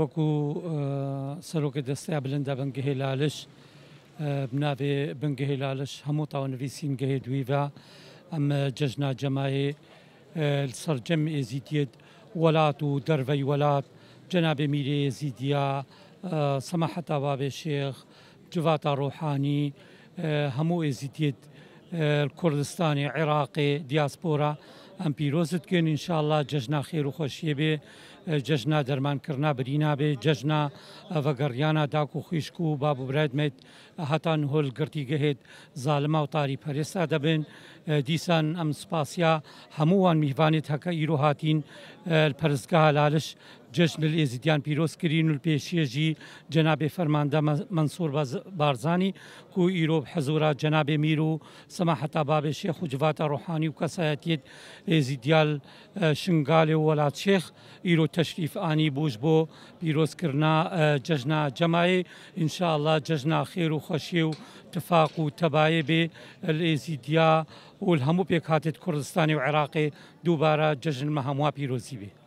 وەکو آه، سەرۆکی دەستیا بلندا بنگهی لالش آه، بناوێ بنگهی لالش هەموو تاوانویسین گەهێ دویڤ ئەمە آه، جەژنا جەمایێ سەررجەم ئێزیدێت وەلات و دەرڤەی وەلات جەنابێ میرێ زیدیا سەمەحەتا وابێ شێخ جواتە روحاني هەموو ئێزیدێت کوردستانی عێراقی دیاسپۆرا ئەم پیرۆزتکەن انشاءله جەژنا خێر و خۆشیە بێ جەژنا دەرمانکردنا برینابێ جەژنا ئەڤگەڕیانە داک و خویشک و بابوبرێتمێت هەتان هۆل گرتی گەهێت زالما و تاری پەرێستا دەبن دیسان ئەم سپاسیا هەمووان میوانێت هەکە ئیرۆهاتین پەرزگا لالش جشن الیزیدیان پیروز کرین و پیشی جی جناب فرمانده منصور بارزانی کو ایروب حضور جناب میرو سماحت باب شیخ شێخ و جواتە ڕۆحانی و کسایتیت ایزیدیال شنگال و ولاد شیخ ایرو تشریف آنی بوش بو پیروز کرنا جشن جەمایە انشاءالله جشن خیر و خوشی و تفاق و تبایی به الیزیدیا و هەموو پیکاتت کردستان و عراق دوباره جشن مە پیروزی پیرۆزی